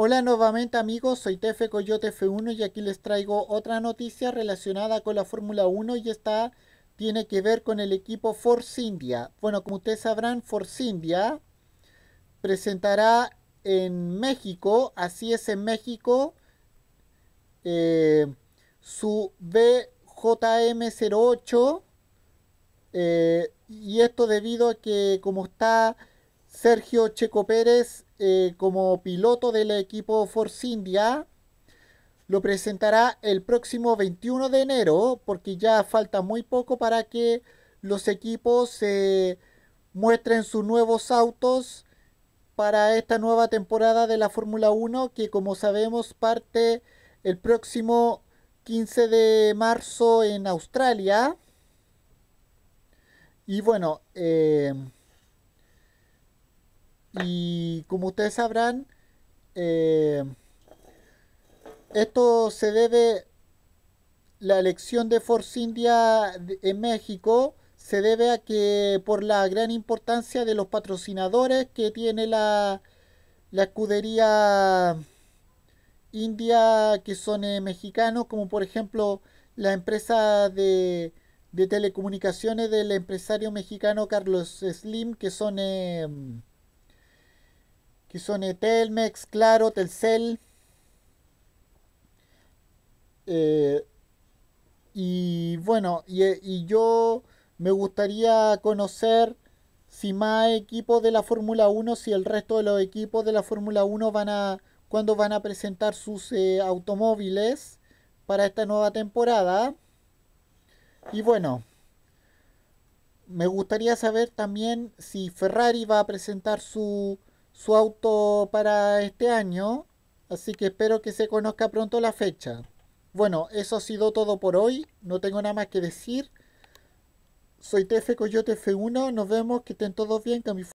Hola nuevamente amigos, soy Tefe Coyote F1 y aquí les traigo otra noticia relacionada con la Fórmula 1 y esta tiene que ver con el equipo Force India. Bueno, como ustedes sabrán, Force India presentará en México, así es en México, eh, su BJM08 eh, y esto debido a que como está Sergio Checo Pérez eh, como piloto del equipo Force India. Lo presentará el próximo 21 de enero porque ya falta muy poco para que los equipos muestren sus nuevos autos para esta nueva temporada de la Fórmula 1 que como sabemos parte el próximo 15 de marzo en Australia. Y bueno, eh, y como ustedes sabrán, eh, esto se debe, la elección de Force India en México se debe a que por la gran importancia de los patrocinadores que tiene la, la escudería india que son eh, mexicanos, como por ejemplo la empresa de, telecomunicaciones del empresario mexicano Carlos Slim, que son... Eh, que son Etelmex, Claro, Telcel eh, y bueno, eh, y, yo me gustaría conocer si más equipos de la Fórmula 1, si el resto de los equipos de la Fórmula 1 van a, cuando van a presentar sus eh, automóviles para esta nueva temporada. Y bueno, me gustaría saber también si Ferrari va a presentar su su auto para este año. Así que espero que se conozca pronto la fecha. Bueno, eso ha sido todo por hoy. No tengo nada más que decir. Soy TF Coyote F1. Nos vemos. Que estén todos bien. Que mi